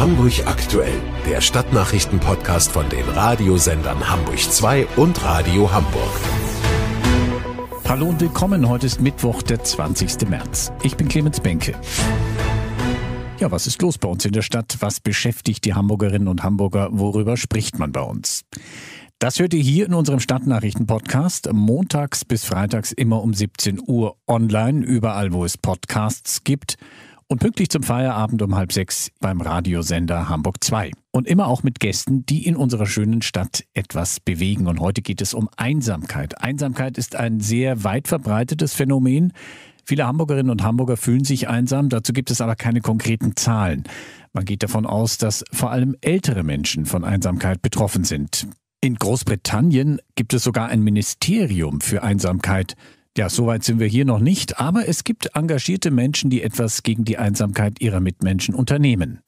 Hamburg aktuell, der Stadtnachrichten-Podcast von den Radiosendern Hamburg 2 und Radio Hamburg. Hallo und willkommen. Heute ist Mittwoch, der 20. März. Ich bin Clemens Benke. Ja, was ist los bei uns in der Stadt? Was beschäftigt die Hamburgerinnen und Hamburger? Worüber spricht man bei uns? Das hört ihr hier in unserem Stadtnachrichten-Podcast montags bis freitags immer um 17 Uhr online, überall wo es Podcasts gibt und pünktlich zum Feierabend um halb sechs beim Radiosender Hamburg 2. Und immer auch mit Gästen, die in unserer schönen Stadt etwas bewegen. Und heute geht es um Einsamkeit. Einsamkeit ist ein sehr weit verbreitetes Phänomen. Viele Hamburgerinnen und Hamburger fühlen sich einsam, dazu gibt es aber keine konkreten Zahlen. Man geht davon aus, dass vor allem ältere Menschen von Einsamkeit betroffen sind. In Großbritannien gibt es sogar ein Ministerium für Einsamkeit. Ja, soweit sind wir hier noch nicht, aber es gibt engagierte Menschen, die etwas gegen die Einsamkeit ihrer Mitmenschen unternehmen.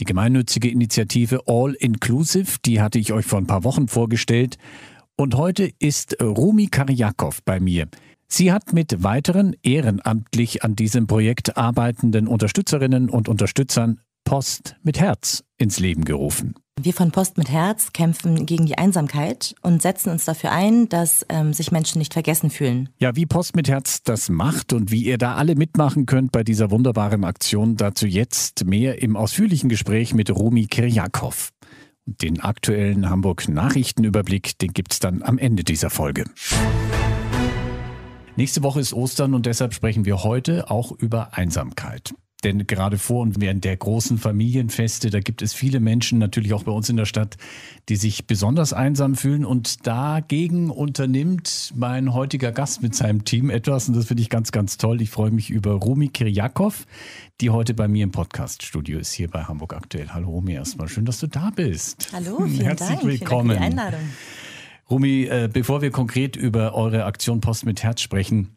Die gemeinnützige Initiative All Inclusive, die hatte ich euch vor ein paar Wochen vorgestellt. Und heute ist Rumi Karjakov bei mir. Sie hat mit weiteren ehrenamtlich an diesem Projekt arbeitenden Unterstützerinnen und Unterstützern Post mit Herz ins Leben gerufen. Wir von Post mit Herz kämpfen gegen die Einsamkeit und setzen uns dafür ein, dass ähm, sich Menschen nicht vergessen fühlen. Ja, wie Post mit Herz das macht und wie ihr da alle mitmachen könnt bei dieser wunderbaren Aktion, dazu jetzt mehr im ausführlichen Gespräch mit Romy Kirjakow. Den aktuellen Hamburg-Nachrichtenüberblick, den gibt es dann am Ende dieser Folge. Nächste Woche ist Ostern und deshalb sprechen wir heute auch über Einsamkeit. Denn gerade vor und während der großen Familienfeste, da gibt es viele Menschen, natürlich auch bei uns in der Stadt, die sich besonders einsam fühlen. Und dagegen unternimmt mein heutiger Gast mit seinem Team etwas. Und das finde ich ganz, ganz toll. Ich freue mich über Rumi Kiriakov, die heute bei mir im Podcaststudio ist, hier bei Hamburg aktuell. Hallo Rumi, erstmal schön, dass du da bist. Hallo, hm, vielen Herzlich Dank. willkommen. Vielen Dank für die Einladung. Rumi, äh, bevor wir konkret über eure Aktion Post mit Herz sprechen,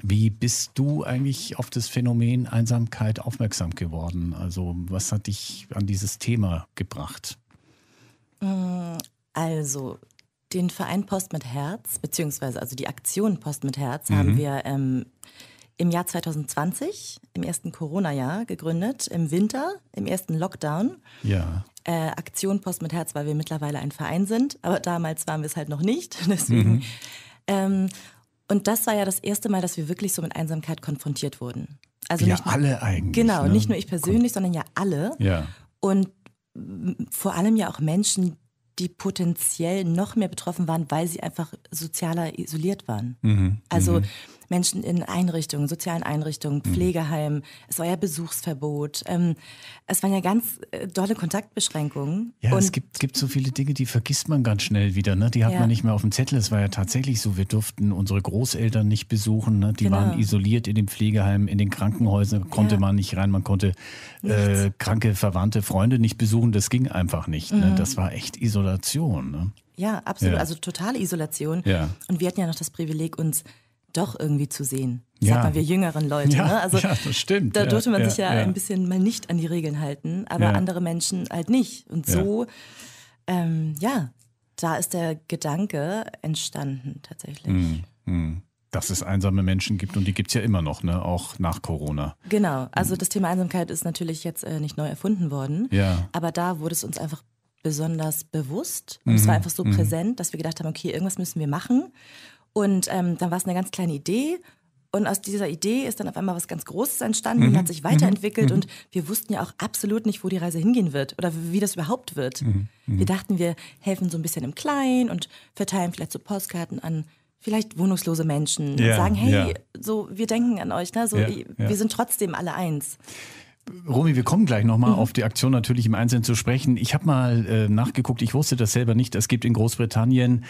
wie bist du eigentlich auf das Phänomen Einsamkeit aufmerksam geworden? Also was hat dich an dieses Thema gebracht? Äh, also den Verein Post mit Herz, beziehungsweise also die Aktion Post mit Herz, mhm. haben wir ähm, im Jahr 2020, im ersten Corona-Jahr, gegründet, im Winter, im ersten Lockdown. Ja. Äh, Aktion Post mit Herz, weil wir mittlerweile ein Verein sind, aber damals waren wir es halt noch nicht. Deswegen. Mhm. Ähm, und das war ja das erste Mal, dass wir wirklich so mit Einsamkeit konfrontiert wurden. Also ja, nur, alle eigentlich. Genau, ne? nicht nur ich persönlich, sondern ja alle. Ja. Und vor allem ja auch Menschen, die potenziell noch mehr betroffen waren, weil sie einfach sozialer isoliert waren. Mhm. Also mhm. Menschen in Einrichtungen, sozialen Einrichtungen, mhm. Pflegeheimen. Es war ja Besuchsverbot. Ähm, es waren ja ganz äh, dolle Kontaktbeschränkungen. Ja, es gibt, gibt so viele Dinge, die vergisst man ganz schnell wieder. Ne? Die hat ja. man nicht mehr auf dem Zettel. Es war ja tatsächlich so, wir durften unsere Großeltern nicht besuchen. Ne? Die genau. waren isoliert in den Pflegeheimen, in den Krankenhäusern, konnte ja. man nicht rein. Man konnte äh, kranke, verwandte Freunde nicht besuchen. Das ging einfach nicht. Ne? Mhm. Ne? Das war echt Isolation. Ne? Ja, absolut. Ja. Also totale Isolation. Ja. Und wir hatten ja noch das Privileg, uns doch irgendwie zu sehen. Ja. Sag wir jüngeren Leute. Ja, ne? also, ja, das stimmt. Da durfte man sich ja, ein bisschen mal nicht an die Regeln halten, aber andere Menschen halt nicht. Und so, ähm, ja, da ist der Gedanke entstanden tatsächlich. Mhm. Mhm dass es einsame Menschen gibt und die gibt es ja immer noch, ne? auch nach Corona. Genau, also mhm. das Thema Einsamkeit ist natürlich jetzt äh, nicht neu erfunden worden, ja. aber da wurde es uns einfach besonders bewusst und mhm. es war einfach so mhm. präsent, dass wir gedacht haben, okay, irgendwas müssen wir machen und ähm, dann war es eine ganz kleine Idee. Und aus dieser Idee ist dann auf einmal was ganz Großes entstanden mhm. und hat mhm. sich weiterentwickelt. Mhm. Und wir wussten ja auch absolut nicht, wo die Reise hingehen wird oder wie das überhaupt wird. Mhm. mhm. Wir dachten, wir helfen so ein bisschen im Kleinen und verteilen vielleicht so Postkarten an vielleicht wohnungslose Menschen yeah. und sagen, hey, yeah. so, wir denken an euch, ne? so, yeah. wir sind trotzdem alle eins. Romy, wir kommen gleich nochmal mhm. auf die Aktion natürlich im Einzelnen zu sprechen. Ich habe mal äh, nachgeguckt, ich wusste das selber nicht. Es gibt in Großbritannien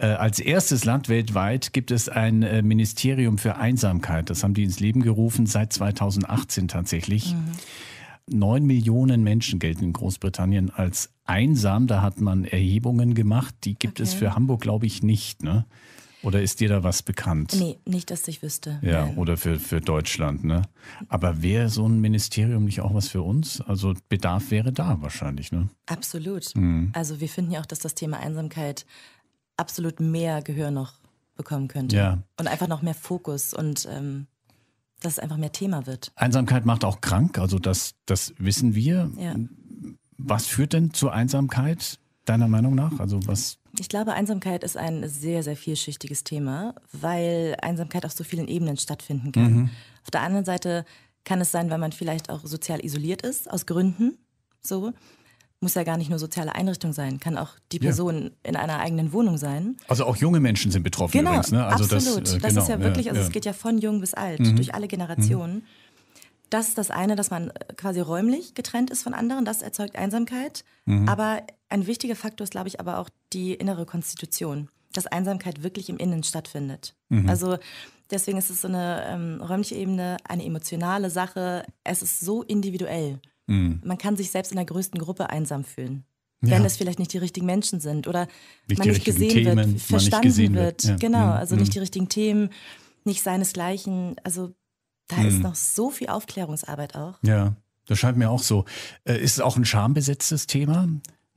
äh, als erstes Land weltweit gibt es ein äh, Ministerium für Einsamkeit. Das haben die ins Leben gerufen, seit 2018 tatsächlich. Mhm. Neun mhm. Millionen Menschen gelten in Großbritannien als einsam. Da hat man Erhebungen gemacht. Die gibt okay. es für Hamburg, glaube ich, nicht. Ne? Oder ist dir da was bekannt? Nee, nicht, dass ich wüsste. Ja, Nein. oder für, für Deutschland, ne? Aber wäre so ein Ministerium nicht auch was für uns? Also Bedarf wäre da wahrscheinlich, ne? Absolut. Mhm. Also wir finden ja auch, dass das Thema Einsamkeit absolut mehr Gehör noch bekommen könnte. Ja. Und einfach noch mehr Fokus und ähm, dass es einfach mehr Thema wird. Einsamkeit macht auch krank, also das, das wissen wir. Ja. Was führt denn zur Einsamkeit, deiner Meinung nach? Also was? Ich glaube, Einsamkeit ist ein sehr, sehr vielschichtiges Thema, weil Einsamkeit auf so vielen Ebenen stattfinden kann. Mhm. Auf der anderen Seite kann es sein, weil man vielleicht auch sozial isoliert ist, aus Gründen. So muss ja gar nicht nur soziale Einrichtung sein, kann auch die Person ja. in einer eigenen Wohnung sein. Also auch junge Menschen sind betroffen genau, übrigens. Ne? Also absolut. Das, äh, das genau, ist ja wirklich, also ja. es geht ja von jung bis alt, mhm. durch alle mhm. Generationen. Mhm. Das ist das eine, dass man äh, quasi räumlich getrennt ist von anderen, das erzeugt Einsamkeit. Mhm. Aber ein wichtiger Faktor ist, glaube ich, aber auch die innere Konstitution, dass Einsamkeit wirklich im Innen stattfindet. Mhm. Also deswegen ist es so eine ähm, räumliche Ebene, eine emotionale Sache. Es ist so individuell. Mhm. Man kann sich selbst in der größten Gruppe einsam fühlen. Ja. Wenn es vielleicht nicht die richtigen Menschen sind oder nicht man, nicht gesehen, Themen, wird, man nicht gesehen wird, verstanden wird. Ja. Genau, mhm. also nicht mhm. die richtigen Themen, nicht seinesgleichen. Also da mhm. ist noch so viel Aufklärungsarbeit auch. Ja, das scheint mir auch so. Äh, ist es auch ein schambesetztes Thema?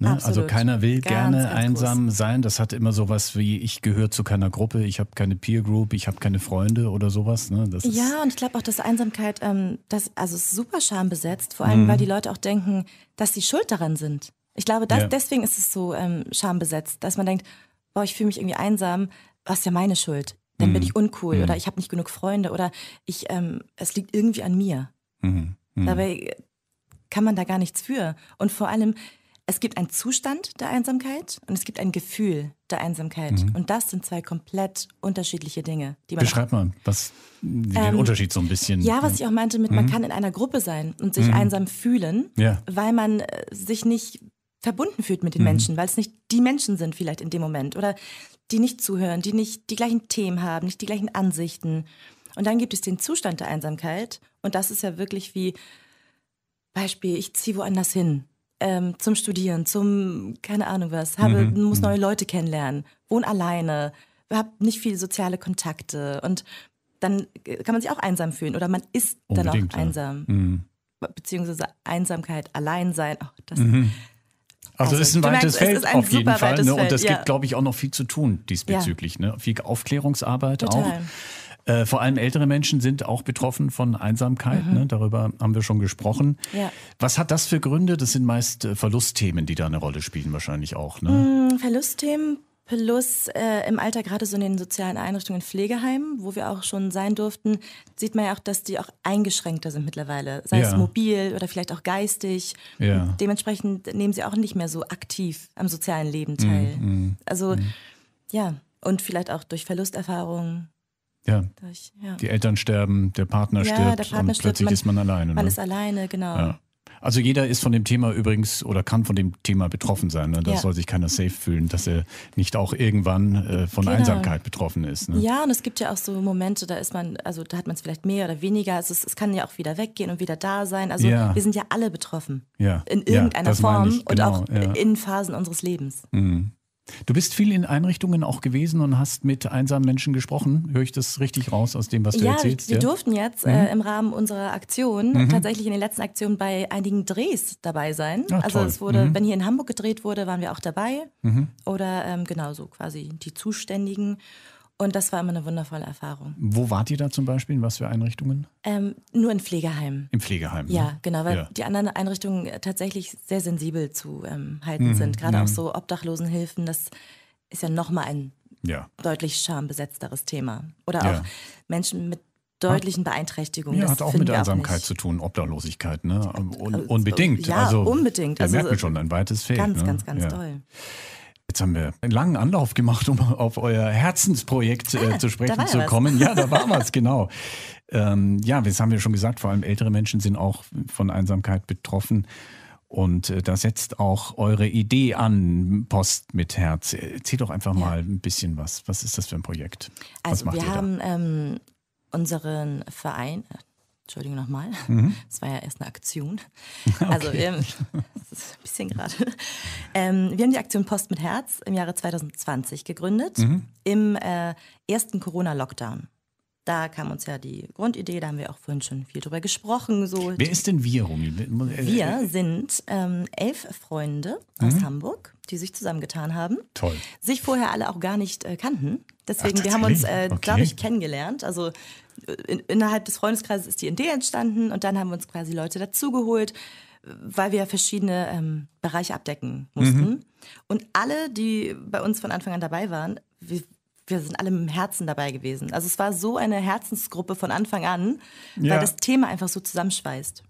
Ne? Also keiner will ganz, gerne ganz einsam groß. sein. Das hat immer sowas wie, ich gehöre zu keiner Gruppe, ich habe keine Peer Group, ich habe keine Freunde oder sowas. Ne? ja, und ich glaube auch, dass Einsamkeit, ähm, das, also ist super schambesetzt, vor allem, mhm. weil die Leute auch denken, dass sie schuld daran sind. Ich glaube, dass, ja. deswegen ist es so ähm, schambesetzt, dass man denkt, boah, ich fühle mich irgendwie einsam, was ist ja meine Schuld? Dann mhm. bin ich uncool mhm. oder ich habe nicht genug Freunde oder ich, ähm, es liegt irgendwie an mir. Mhm. Mhm. Dabei kann man da gar nichts für. Und vor allem, es gibt einen Zustand der Einsamkeit und es gibt ein Gefühl der Einsamkeit. Mhm. Und das sind zwei komplett unterschiedliche Dinge. Die man Beschreib mal, was den ähm, Unterschied so ein bisschen. Ja, was ich auch meinte mit, mhm. man kann in einer Gruppe sein und sich mhm. einsam fühlen, ja. weil man äh, sich nicht verbunden fühlt mit den mhm. Menschen, weil es nicht die Menschen sind vielleicht in dem Moment oder die nicht zuhören, die nicht die gleichen Themen haben, nicht die gleichen Ansichten. Und dann gibt es den Zustand der Einsamkeit und das ist ja wirklich wie Beispiel, ich ziehe woanders hin ähm, zum Studieren, zum, keine Ahnung was, habe, mhm. muss mhm. neue Leute kennenlernen, wohne alleine, habe nicht viele soziale Kontakte und dann äh, kann man sich auch einsam fühlen oder man ist Unbedingt, dann auch ja. einsam. Mhm. Beziehungsweise Einsamkeit, Alleinsein, auch das. Mhm. Also, also es ist ein weites merkst, Feld ein auf jeden Fall. Ne? Und es ja. gibt, glaube ich, auch noch viel zu tun diesbezüglich. Ja. Ne? Viel Aufklärungsarbeit Total. auch. Äh, vor allem ältere Menschen sind auch betroffen von Einsamkeit. Mhm. Ne? Darüber haben wir schon gesprochen. Ja. Was hat das für Gründe? Das sind meist äh, Verlustthemen, die da eine Rolle spielen, wahrscheinlich auch. Ne? Mhm, Verlustthemen. Plus äh, im Alter, gerade so in den sozialen Einrichtungen, Pflegeheimen, wo wir auch schon sein durften, sieht man ja auch, dass die auch eingeschränkter sind mittlerweile. Sei ja. es mobil oder vielleicht auch geistig. Ja. Dementsprechend nehmen sie auch nicht mehr so aktiv am sozialen Leben teil. Mhm, also, mhm. ja. Und vielleicht auch durch Verlusterfahrungen ja. Ich, ja. Die Eltern sterben, der Partner ja, stirbt der Partner und stirbt, plötzlich man, ist man alleine. Man ne? ist alleine, genau. Ja. Also jeder ist von dem Thema übrigens oder kann von dem Thema betroffen sein. Ne? Da ja. soll sich keiner safe mhm. fühlen, dass er nicht auch irgendwann äh, von genau. Einsamkeit betroffen ist. Ne? Ja, und es gibt ja auch so Momente, da ist man, also da hat man es vielleicht mehr oder weniger. Also es, es, kann ja auch wieder weggehen und wieder da sein. Also ja. wir sind ja alle betroffen. Ja. In irgendeiner genau, ja, Form genau, und auch in Phasen unseres Lebens. Mhm. Du bist viel in Einrichtungen auch gewesen und hast mit einsamen Menschen gesprochen. Höre ich das richtig raus aus dem, was du ja, erzählst? Wir ja, wir durften jetzt mhm. äh, im Rahmen unserer Aktion mhm. tatsächlich in den letzten Aktionen bei einigen Drehs dabei sein. Ach, also es wurde, mhm. wenn hier in Hamburg gedreht wurde, waren wir auch dabei. Mhm. Oder ähm, genau quasi die Zuständigen. Und das war immer eine wundervolle Erfahrung. Wo wart ihr da zum Beispiel? In was für Einrichtungen? Ähm, nur in Pflegeheimen. Im Pflegeheim. Ne? Ja, ne? genau, weil ja. die anderen Einrichtungen äh, tatsächlich sehr sensibel zu ähm, halten mhm. sind. Gerade ja. auch mhm. so Obdachlosenhilfen, das ist ja nochmal ein ja. deutlich schambesetzteres Thema. Oder auch Menschen mit deutlichen Beeinträchtigungen. Ja, das hat auch mit Einsamkeit zu tun, Obdachlosigkeit, ne? Äh, Un unbedingt. Ja, also, unbedingt. Also, merkt man schon, ein weites Feld. Ganz, ne? ganz, ganz, ganz ja. toll. Jetzt haben wir einen langen Anlauf gemacht, um auf euer Herzensprojekt äh, ah, zu sprechen zu kommen. Was. Ja, da war was, genau. Ähm, ja, das haben wir schon gesagt, vor allem ältere Menschen sind auch von Einsamkeit betroffen. Und äh, da setzt auch eure Idee an, Post mit Herz. Erzähl doch einfach ja. mal ein bisschen was. Was ist das für ein Projekt? Also wir haben ähm, unseren Verein, Entschuldigung nochmal. Es mhm. war ja erst eine Aktion. Also okay. Also, ähm, das ist ein bisschen gerade. Ähm, wir haben die Aktion Post mit Herz im Jahre 2020 gegründet, mhm. im äh, ersten Corona-Lockdown. Da kam uns ja die Grundidee, da haben wir auch vorhin schon viel drüber gesprochen. So Wer ist denn wir, Rumi? Wir sind ähm, elf Freunde aus mhm. Hamburg, die sich zusammengetan haben. Toll. Sich vorher alle auch gar nicht äh, kannten. Deswegen, Ach, wir haben uns, äh, okay. glaube ich, kennengelernt. Also äh, in, innerhalb des Freundeskreises ist die Idee entstanden und dann haben wir uns quasi Leute dazugeholt, weil wir verschiedene ähm, Bereiche abdecken mussten. Mhm. Und alle, die bei uns von Anfang an dabei waren, wir wir sind alle mit dem Herzen dabei gewesen. Also es war so eine Herzensgruppe von Anfang an, ja. weil das Thema einfach so zusammenschweißt.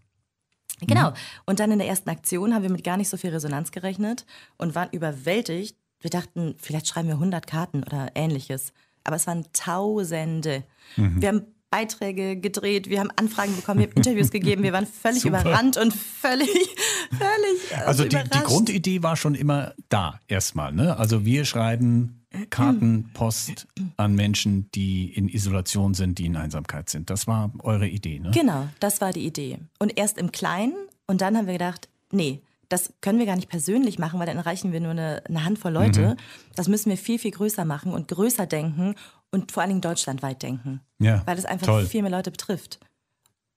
Genau. Mhm. Und dann in der ersten Aktion haben wir mit gar nicht so viel Resonanz gerechnet und waren überwältigt. Wir dachten, vielleicht schreiben wir 100 Karten oder ähnliches. Aber es waren Tausende. Mhm. Wir haben Beiträge gedreht, wir haben Anfragen bekommen, wir haben Interviews gegeben, wir waren völlig Super. überrannt und völlig, völlig. Also, also die, die, Grundidee war schon immer da, erstmal. Ne? Also wir schreiben Kartenpost an Menschen, die in Isolation sind, die in Einsamkeit sind. Das war eure Idee, ne? Genau, das war die Idee. Und erst im Kleinen und dann haben wir gedacht, nee, das können wir gar nicht persönlich machen, weil dann erreichen wir nur eine, eine Handvoll Leute. Mhm. Das müssen wir viel, viel größer machen und größer denken und vor allen Dingen deutschlandweit denken. Ja, weil es einfach toll. viel mehr Leute betrifft.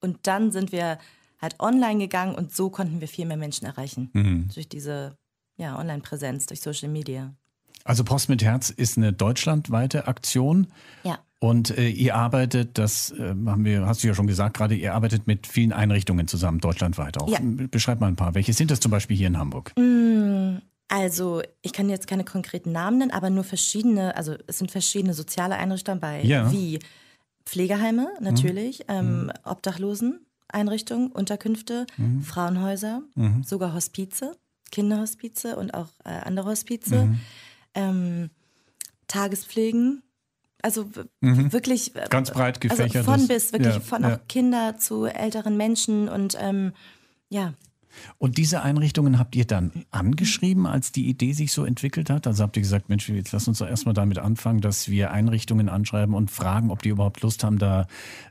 Und dann sind wir halt online gegangen und so konnten wir viel mehr Menschen erreichen. Mhm. Durch diese ja, Online-Präsenz, durch Social Media. Also Post mit Herz ist eine deutschlandweite Aktion. Ja. Und äh, ihr arbeitet, das äh, haben wir, hast du ja schon gesagt gerade, ihr arbeitet mit vielen Einrichtungen zusammen, deutschlandweit auch. Ja. Beschreib mal ein paar. Welche sind das zum Beispiel hier in Hamburg? Mm, also, ich kann jetzt keine konkreten Namen nennen, aber nur verschiedene, also es sind verschiedene soziale Einrichtungen bei, ja. wie Pflegeheime natürlich, mhm. ähm, mhm. Obdachloseneinrichtungen, Unterkünfte, mhm. Frauenhäuser, mhm. sogar Hospize, Kinderhospize und auch äh, andere Hospize. Mhm ähm, Tagespflegen, also mhm. wirklich äh, ganz breit gefächert. Also von bis, wirklich ja, von ja. Kinder zu älteren Menschen und ähm, ja. Und diese Einrichtungen habt ihr dann angeschrieben, als die Idee sich so entwickelt hat? Also habt ihr gesagt, Mensch, jetzt lass uns doch erstmal damit anfangen, dass wir Einrichtungen anschreiben und fragen, ob die überhaupt Lust haben, da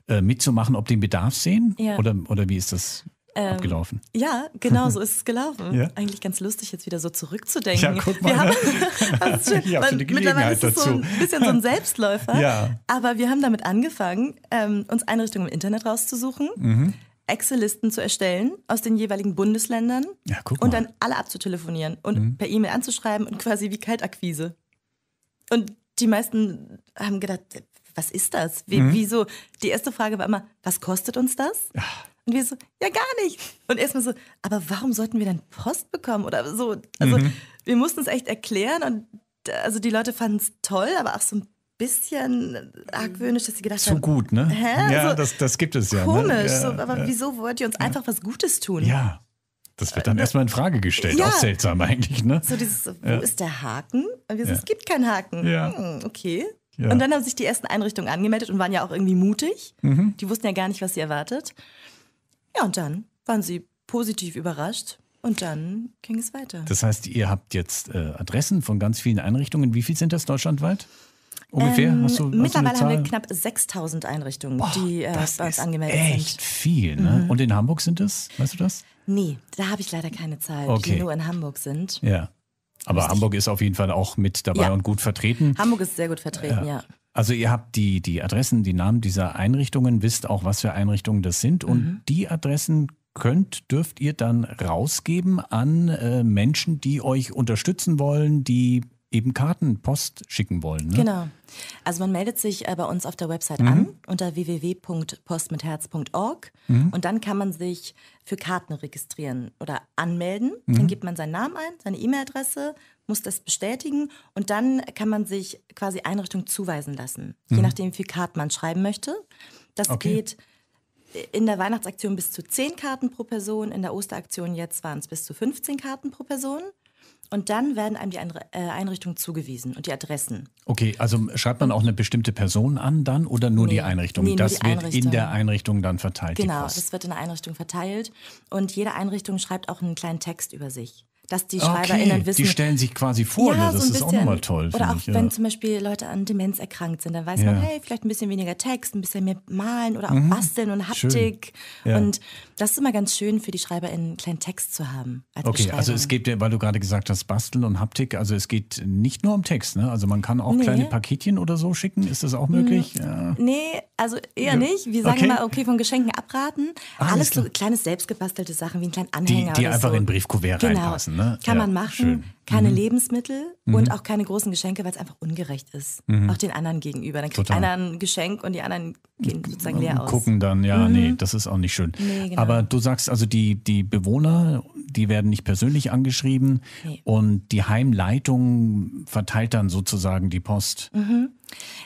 äh, mitzumachen, ob die den Bedarf sehen? Ja. Oder, oder wie ist das? Ähm, abgelaufen. Ja, genau so ist es gelaufen. ja? Eigentlich ganz lustig, jetzt wieder so zurückzudenken. Ja, guck mal. Wir haben, also schön, man, mittlerweile ist es so ein bisschen so ein Selbstläufer. ja. Aber wir haben damit angefangen, ähm, uns Einrichtungen im Internet rauszusuchen. Mhm. Excel-Listen zu erstellen aus den jeweiligen Bundesländern ja, und dann alle abzutelefonieren und mhm. per E-Mail anzuschreiben und quasi wie Kaltakquise. Und die meisten haben gedacht, äh, was ist das? Wie, mhm. Wieso? Die erste Frage war immer, was kostet uns das? Ja. Und wir so, ja gar nicht. Und erstmal so, aber warum sollten wir dann Post bekommen oder so? Also mhm. wir mussten es echt erklären und also die Leute fanden es toll, aber auch so ein bisschen argwöhnisch, dass sie gedacht Zu haben. Zu gut, ne? Hä? Ja, so also, das, das gibt es ja. Ne? Komisch, ne? ja, so, aber ja. wieso wollt ihr uns einfach was Gutes tun? Ja. Das wird dann äh, erstmal in Frage gestellt. Ja. Auch seltsam eigentlich, ne? So dieses, wo ja. ist der Haken? Und wir so, ja. es gibt keinen Haken. Ja. Hm, okay. Und dann haben sich die ersten Einrichtungen angemeldet und waren ja auch irgendwie mutig. Mhm. Die wussten ja gar nicht, was sie erwartet. Ja, und dann waren sie positiv überrascht und dann ging es weiter. Das heißt, ihr habt jetzt äh, Adressen von ganz vielen Einrichtungen. Wie viel sind das deutschlandweit? Ungefähr? Ähm, hast du, hast mittlerweile haben wir knapp 6000 Einrichtungen, Boah, die äh, bei uns angemeldet echt sind. Echt viel, ne? Mhm. Und in Hamburg sind es? Weißt du das? Nee, da habe ich leider keine Zahl, okay. die nur in Hamburg sind. Ja. Aber Hamburg ist auf jeden Fall auch mit dabei ja. und gut vertreten. Hamburg ist sehr gut vertreten, ja. ja. Also ihr habt die, die Adressen, die Namen dieser Einrichtungen, wisst auch, was für Einrichtungen das sind. Und mhm. die Adressen könnt, dürft ihr dann rausgeben an äh, Menschen, die euch unterstützen wollen, die eben Karten, Post schicken wollen. Ne? Genau. Also man meldet sich äh, bei uns auf der Website mhm. an unter www.postmitherz.org mhm. und dann kann man sich für Karten registrieren oder anmelden. Mhm. Dann gibt man seinen Namen ein, seine E-Mail-Adresse muss das bestätigen und dann kann man sich quasi Einrichtung zuweisen lassen, mhm. je nachdem, wie viel Karten man schreiben möchte. Das okay. geht äh, in der Weihnachtsaktion bis zu 10 Karten pro Person, in der Osteraktion jetzt waren es bis zu 15 Karten pro Person. Und dann werden einem die äh, Einrichtungen zugewiesen und die Adressen. Okay, also schreibt man auch eine bestimmte Person an dann oder nur nee, die Einrichtung? Nee, das die wird Einrichtung. in der Einrichtung dann verteilt. Genau, das wird in der Einrichtung verteilt. Und jede Einrichtung schreibt auch einen kleinen Text über sich dass die SchreiberInnen okay, wissen. Die stellen sich quasi vor, ja, das so ist bisschen. auch nochmal toll. Oder auch ich, wenn ja. zum Beispiel Leute an Demenz erkrankt sind, dann weiß ja. man, hey, vielleicht ein bisschen weniger Text, ein bisschen mehr malen oder auch mhm. basteln und Haptik. Und das ist immer ganz schön für die SchreiberInnen, einen kleinen Text zu haben. Als okay, also es geht, weil du gerade gesagt hast, Basteln und Haptik, also es geht nicht nur um Text, ne? Also man kann auch nee. kleine Paketchen oder so schicken, ist das auch möglich? Mhm. Nee, also eher nicht. Wir sagen okay. immer, okay, von Geschenken abraten. Ah, Alles so kleine selbstgebastelte Sachen wie ein kleinen Anhänger. Die, die einfach so. in Briefkuvert genau. reinpassen. Ne? Kann ja, man machen. Schön. Keine mhm. Lebensmittel mhm. und auch keine großen Geschenke, weil es einfach ungerecht ist. Mhm. Auch den anderen gegenüber. Dann kriegt Total. einer ein Geschenk und die anderen gehen sozusagen leer aus. Gucken dann, ja, nee, mhm. das ist auch nicht schön. Nee, genau. Aber du sagst also, die, die Bewohner, die werden nicht persönlich angeschrieben nee. und die Heimleitung verteilt dann sozusagen die Post. Mhm.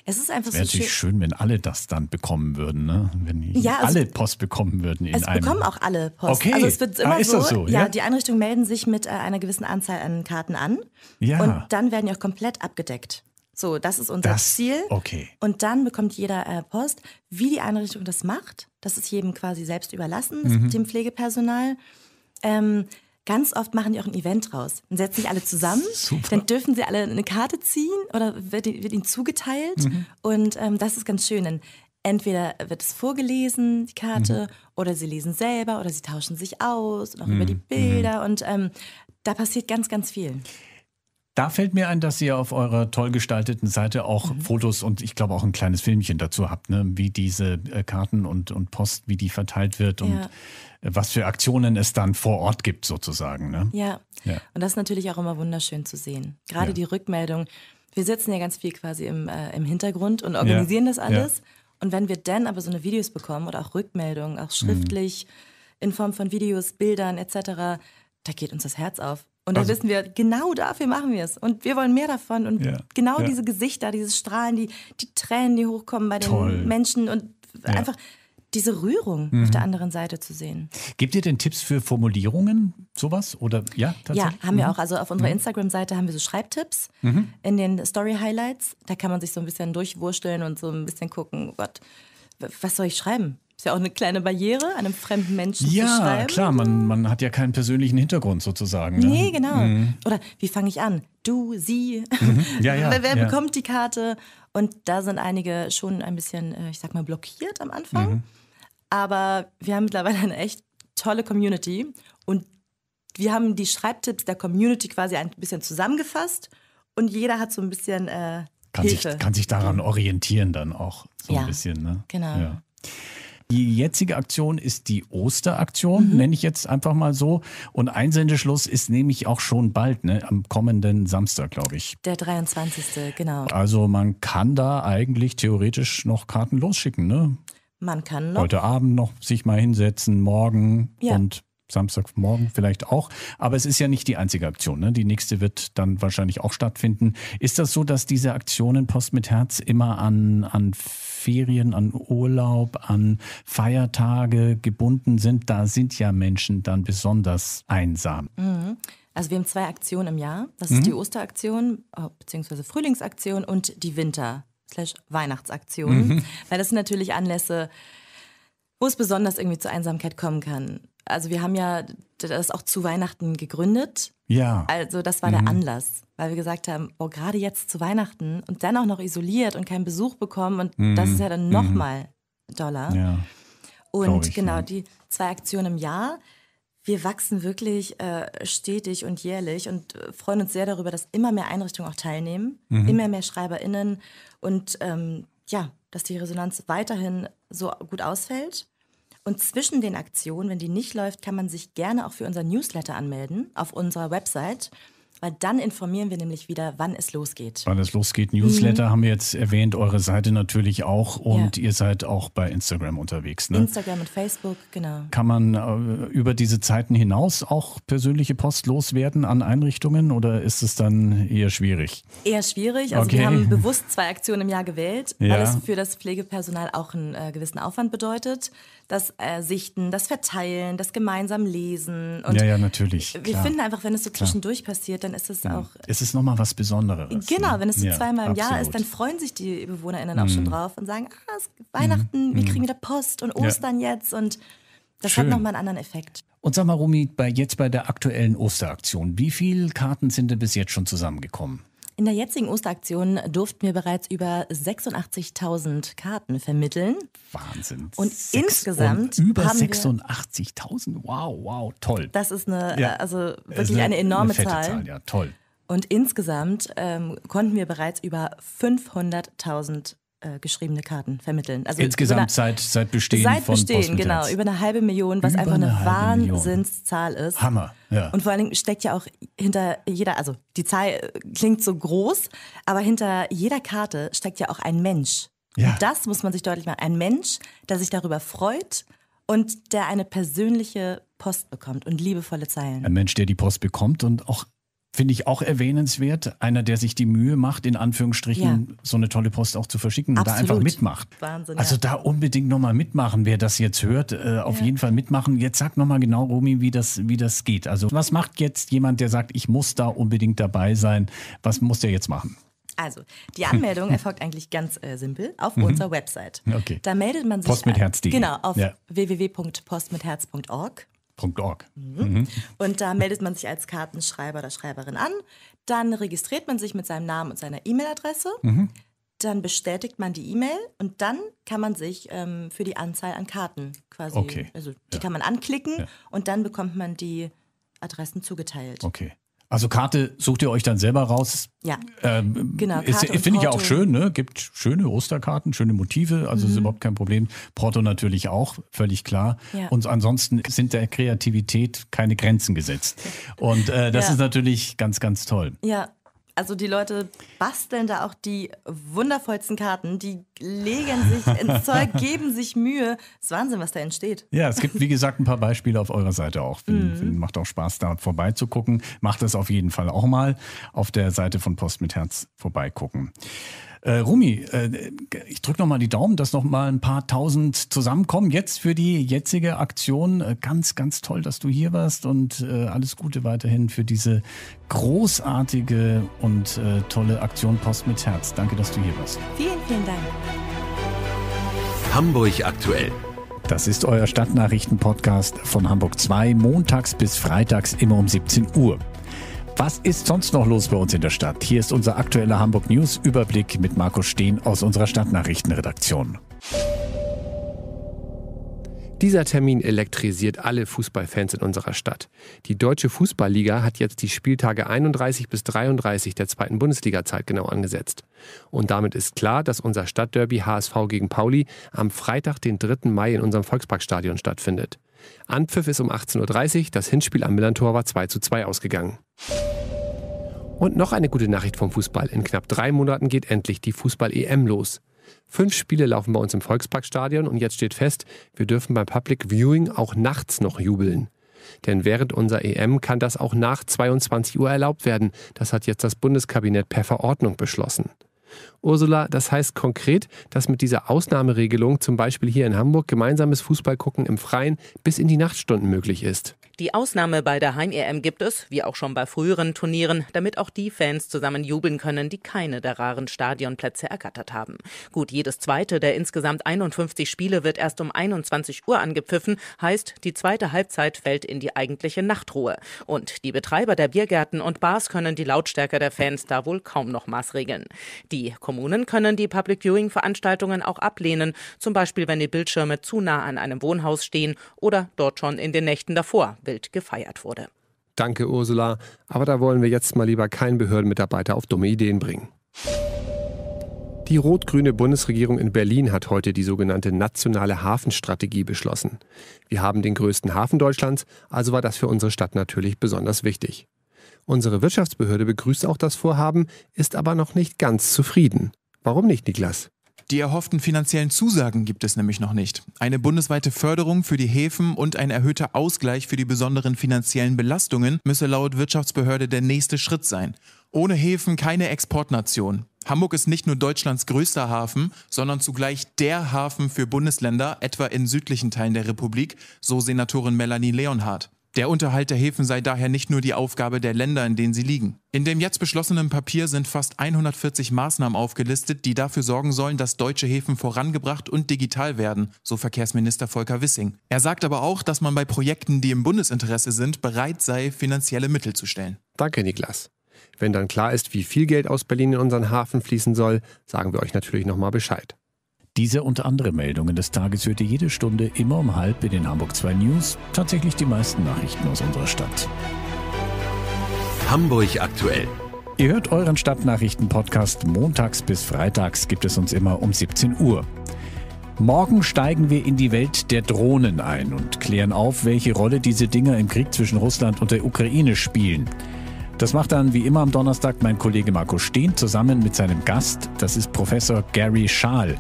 Es ist einfach es wär so natürlich schön, wenn alle das dann bekommen würden, ne? Wenn ja, also alle Post bekommen würden in es einem. bekommen auch alle Post. Okay. Also es wird ah, immer ah, ist so, das so ja? ja, die Einrichtungen melden sich mit äh, einer gewissen Anzahl an Karten an. Ja. Und dann werden die auch komplett abgedeckt. So, das ist unser das, Ziel. Okay. Und dann bekommt jeder äh, Post, wie die Einrichtung das macht. Das ist jedem quasi selbst überlassen, mhm. dem Pflegepersonal. Ähm, Ganz oft machen die auch ein Event raus und setzen sich alle zusammen. Super. Dann dürfen sie alle eine Karte ziehen oder wird, wird ihnen zugeteilt. Mhm. Und ähm, das ist ganz schön. Denn entweder wird es vorgelesen, die Karte, mhm. oder sie lesen selber oder sie tauschen sich aus und auch mhm. über die mhm. Bilder. Und ähm, da passiert ganz, ganz viel. Da fällt mir ein, dass ihr auf eurer toll gestalteten Seite auch mhm. Fotos und ich glaube auch ein kleines Filmchen dazu habt, ne? wie diese äh, Karten und, und Post, wie die verteilt wird ja. und äh, was für Aktionen es dann vor Ort gibt, sozusagen. Ne? Ja. ja. und das ist natürlich auch immer wunderschön zu sehen. Gerade ja. die Rückmeldung. Wir sitzen ja ganz viel quasi im, äh, im Hintergrund und organisieren das alles. Und wenn wir dann aber so eine Videos bekommen oder auch Rückmeldungen, auch mhm. schriftlich, mhm. in Form von Videos, Bildern etc., da geht uns das Herz auf. Und dann also, wissen wir, genau dafür machen wir es. Und wir wollen mehr davon. Und ja, genau ja. diese Gesichter, dieses Strahlen, die, die Tränen, die hochkommen bei den Toll. Menschen und ja. einfach diese Rührung mhm. auf der anderen Seite zu sehen. Gebt ihr denn Tipps für Formulierungen, sowas? Oder ja, Ja, haben mhm. wir auch. Also auf unserer mhm. Instagram-Seite haben wir so Schreibtipps mhm. in den Story-Highlights. Da kann man sich so ein bisschen durchwursteln und so ein bisschen gucken, Gott, was soll ich schreiben? Ist ja auch eine kleine Barriere, einem fremden Menschen ja, zu schreiben. Ja, klar, man, man hat ja keinen persönlichen Hintergrund sozusagen. Ne? Nee, genau. Mhm. Oder wie fange ich an? Du, sie. Mhm. Ja, ja, wer, wer ja. bekommt die Karte? Und da sind einige schon ein bisschen, äh, ich sag mal, blockiert am Anfang. Mhm. Aber wir haben mittlerweile eine echt tolle Community und wir haben die Schreibtipps der Community quasi ein bisschen zusammengefasst und jeder hat so ein bisschen äh, kann Hilfe. Sich, kann sich daran orientieren dann auch so ja, ein bisschen. Ne? Genau. Ja. Die jetzige Aktion ist die Osteraktion, mhm. nenne ich jetzt einfach mal so. Und Einsendeschluss ist nämlich auch schon bald, ne? am kommenden Samstag, glaube ich. Der 23. genau. Also man kann da eigentlich theoretisch noch Karten losschicken, ne? Man kann noch. Heute Abend noch sich mal hinsetzen, morgen ja. und Samstagmorgen vielleicht auch. Aber es ist ja nicht die einzige Aktion. Ne? Die nächste wird dann wahrscheinlich auch stattfinden. Ist das so, dass diese Aktionen Post mit Herz immer an, an Ferien, an Urlaub, an Feiertage gebunden sind? Da sind ja Menschen dann besonders einsam. Mhm. Also wir haben zwei Aktionen im Jahr. Das mhm. ist die Osteraktion oh, äh, bzw. Frühlingsaktion und die Winter-Weihnachtsaktion. Mhm. Weil das sind natürlich Anlässe, wo es besonders irgendwie zur Einsamkeit kommen kann also wir haben ja das auch zu Weihnachten gegründet. Ja. Also das war mhm. der Anlass, weil wir gesagt haben, oh, gerade jetzt zu Weihnachten und dann auch noch isoliert und keinen Besuch bekommen und mhm. das ist ja dann mhm. nochmal mhm. Dollar. Ja. Und ich, genau, ja. die zwei Aktionen im Jahr. Wir wachsen wirklich äh, stetig und jährlich und freuen uns sehr darüber, dass immer mehr Einrichtungen auch teilnehmen, mhm. immer mehr SchreiberInnen und ähm, ja, dass die Resonanz weiterhin so gut ausfällt. Und zwischen den Aktionen, wenn die nicht läuft, kann man sich gerne auch für unseren Newsletter anmelden auf unserer Website. Weil dann informieren wir nämlich wieder, wann es losgeht. Wann es losgeht. Newsletter mhm. haben wir jetzt erwähnt, eure Seite natürlich auch. Und ja. ihr seid auch bei Instagram unterwegs. Ne? Instagram und Facebook, genau. Kann man äh, über diese Zeiten hinaus auch persönliche Post loswerden an Einrichtungen oder ist es dann eher schwierig? Eher schwierig. Also okay. wir haben bewusst zwei Aktionen im Jahr gewählt, ja. weil es für das Pflegepersonal auch einen äh, gewissen Aufwand bedeutet das äh, Sichten, das Verteilen, das gemeinsam Lesen. Und ja, ja, natürlich. Wir klar. finden einfach, wenn es so zwischendurch klar. passiert, dann ist es ja. Genau. auch. Äh, es ist nochmal was Besonderes. Genau, ne? wenn es so ja, zweimal im absolut. Jahr ist, dann freuen sich die BewohnerInnen mhm. auch schon mhm. drauf und sagen: Ah, es ist Weihnachten, mhm. wir mhm. kriegen wieder Post und Ostern ja. jetzt und. Das Schön. hat nochmal einen anderen Effekt. Und sag mal, Rumi, bei, jetzt bei der aktuellen Osteraktion, wie viele Karten sind denn bis jetzt schon zusammengekommen? In der jetzigen Osteraktion durften wir bereits über 86.000 Karten vermitteln. Wahnsinn. Und Sechs insgesamt. Und über 86.000? Wow, wow, toll. Das ist eine, ja. also äh, wirklich eine, eine, enorme eine Zahl. Zahl. Ja, toll. Und insgesamt ähm, konnten wir bereits über 500.000 äh, geschriebene Karten vermitteln. Also Insgesamt so seit, seit Bestehen seit von Bestehen, genau. Über eine halbe Million, was über einfach eine, eine Wahnsinnszahl Million. ist. Hammer, ja. Und vor allen Dingen steckt ja auch hinter jeder, also die Zahl äh, klingt so groß, aber hinter jeder Karte steckt ja auch ein Mensch. Ja. Und das muss man sich deutlich machen. Ein Mensch, der sich darüber freut und der eine persönliche Post bekommt und liebevolle Zeilen. Ein Mensch, der die Post bekommt und auch finde ich auch erwähnenswert. Einer, der sich die Mühe macht, in Anführungsstrichen ja. so eine tolle Post auch zu verschicken Absolut. und da einfach mitmacht. Wahnsinn, also ja. da unbedingt nochmal mitmachen, wer das jetzt hört, äh, auf ja. jeden Fall mitmachen. Jetzt sag nochmal genau, Romy, wie das, wie das geht. Also was macht jetzt jemand, der sagt, ich muss da unbedingt dabei sein? Was muss der jetzt machen? Also, die Anmeldung erfolgt eigentlich ganz äh, simpel auf mhm. unserer Website. Okay. Da meldet man sich. Post mit Postmitherz.de. Genau, auf ja. www.postmitherz.org. Mhm. mhm. Und da meldet man sich als Kartenschreiber oder Schreiberin an. Dann registriert man sich mit seinem Namen und seiner E-Mail-Adresse. Mhm. Dann bestätigt man die E-Mail und dann kann man sich ähm, für die Anzahl an Karten quasi, okay. also die ja. kann man anklicken ja. und dann bekommt man die Adressen zugeteilt. Okay. Also Karte sucht ihr euch dann selber raus. Ja, ähm, genau. Finde ich ja auch schön, ne? Gibt schöne Osterkarten, schöne Motive, also mhm. ist überhaupt kein Problem. Porto natürlich auch, völlig klar. Ja. Und ansonsten sind der Kreativität keine Grenzen gesetzt. Und äh, das ja. ist natürlich ganz, ganz toll. Ja, also die Leute basteln da auch die wundervollsten Karten, die legen sich ins Zeug, geben sich Mühe. Das ist Wahnsinn, was da entsteht. Ja, es gibt, wie gesagt, ein paar Beispiele auf eurer Seite auch. Find, mm. find, macht auch Spaß, da vorbeizugucken. Macht es auf jeden Fall auch mal auf der Seite von Post mit Herz vorbeigucken. Äh, Rumi, äh, ich drücke nochmal die Daumen, dass nochmal ein paar tausend zusammenkommen. Jetzt für die jetzige Aktion. Äh, ganz, ganz toll, dass du hier warst und äh, alles Gute weiterhin für diese großartige und äh, tolle Aktion Post mit Herz. Danke, dass du hier warst. Vielen, vielen Dank. Hamburg aktuell. Das ist euer Stadtnachrichten-Podcast von Hamburg 2, montags bis freitags immer um 17 Uhr. Was ist sonst noch los bei uns in der Stadt? Hier ist unser aktueller Hamburg News Überblick mit Markus Steen aus unserer Stadtnachrichtenredaktion. Dieser Termin elektrisiert alle Fußballfans in unserer Stadt. Die Deutsche Fußballliga hat jetzt die Spieltage 31 bis 33 der zweiten Bundesliga zeitgenau angesetzt. Und damit ist klar, dass unser Stadtderby HSV gegen Pauli am Freitag, den 3. Mai in unserem Volksparkstadion stattfindet. Anpfiff ist um 18.30 Uhr, das Hinspiel am Millantor war 2 zu 2 ausgegangen. Und noch eine gute Nachricht vom Fußball. In knapp drei Monaten geht endlich die Fußball-EM los. Fünf Spiele laufen bei uns im Volksparkstadion und jetzt steht fest, wir dürfen beim Public Viewing auch nachts noch jubeln. Denn während unserer EM kann das auch nach 22 Uhr erlaubt werden. Das hat jetzt das Bundeskabinett per Verordnung beschlossen. Ursula, das heißt konkret, dass mit dieser Ausnahmeregelung zum Beispiel hier in Hamburg gemeinsames Fußballgucken im Freien bis in die Nachtstunden möglich ist. Die Ausnahme bei der Heim-EM gibt es, wie auch schon bei früheren Turnieren, damit auch die Fans zusammen jubeln können, die keine der raren Stadionplätze ergattert haben. Gut, jedes zweite der insgesamt 51 Spiele wird erst um 21 Uhr angepfiffen, heißt, die zweite Halbzeit fällt in die eigentliche Nachtruhe. Und die Betreiber der Biergärten und Bars können die Lautstärke der Fans da wohl kaum noch maßregeln. Die Kommunen können die Public Viewing Veranstaltungen auch ablehnen, zum Beispiel wenn die Bildschirme zu nah an einem Wohnhaus stehen oder dort schon in den Nächten davor, wild gefeiert wurde. Danke, Ursula. Aber da wollen wir jetzt mal lieber keinen Behördenmitarbeiter auf dumme Ideen bringen. Die rot-grüne Bundesregierung in Berlin hat heute die sogenannte nationale Hafenstrategie beschlossen. Wir haben den größten Hafen Deutschlands, also war das für unsere Stadt natürlich besonders wichtig. Unsere Wirtschaftsbehörde begrüßt auch das Vorhaben, ist aber noch nicht ganz zufrieden. Warum nicht, Niklas? Die erhofften finanziellen Zusagen gibt es nämlich noch nicht. Eine bundesweite Förderung für die Häfen und ein erhöhter Ausgleich für die besonderen finanziellen Belastungen müsse laut Wirtschaftsbehörde der nächste Schritt sein. Ohne Häfen keine Exportnation. Hamburg ist nicht nur Deutschlands größter Hafen, sondern zugleich der Hafen für Bundesländer, etwa in südlichen Teilen der Republik, so Senatorin Melanie Leonhardt. Der Unterhalt der Häfen sei daher nicht nur die Aufgabe der Länder, in denen sie liegen. In dem jetzt beschlossenen Papier sind fast 140 Maßnahmen aufgelistet, die dafür sorgen sollen, dass deutsche Häfen vorangebracht und digital werden, so Verkehrsminister Volker Wissing. Er sagt aber auch, dass man bei Projekten, die im Bundesinteresse sind, bereit sei, finanzielle Mittel zu stellen. Danke, Niklas. Wenn dann klar ist, wie viel Geld aus Berlin in unseren Hafen fließen soll, sagen wir euch natürlich nochmal Bescheid. Diese und andere Meldungen des Tages hört ihr jede Stunde immer um halb in den Hamburg 2 News. Tatsächlich die meisten Nachrichten aus unserer Stadt. Hamburg aktuell. Ihr hört euren Stadtnachrichten-Podcast. Montags bis freitags gibt es uns immer um 17 Uhr. Morgen steigen wir in die Welt der Drohnen ein und klären auf, welche Rolle diese Dinger im Krieg zwischen Russland und der Ukraine spielen. Das macht dann wie immer am Donnerstag mein Kollege Marco Steen zusammen mit seinem Gast, das ist Professor Gary Schaal.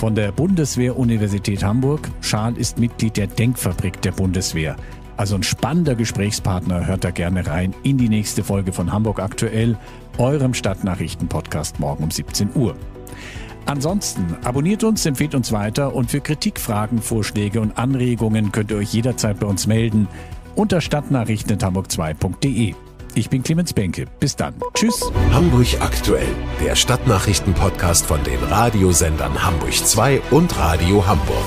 Von der Bundeswehr-Universität Hamburg. Schal ist Mitglied der Denkfabrik der Bundeswehr. Also ein spannender Gesprächspartner, hört da gerne rein in die nächste Folge von Hamburg aktuell, eurem Stadtnachrichten-Podcast morgen um 17 Uhr. Ansonsten abonniert uns, empfiehlt uns weiter und für Kritik, Fragen, Vorschläge und Anregungen könnt ihr euch jederzeit bei uns melden unter stadtnachrichten-hamburg2.de. Ich bin Clemens Benke. Bis dann. Tschüss. Hamburg aktuell, der Stadtnachrichten-Podcast von den Radiosendern Hamburg 2 und Radio Hamburg.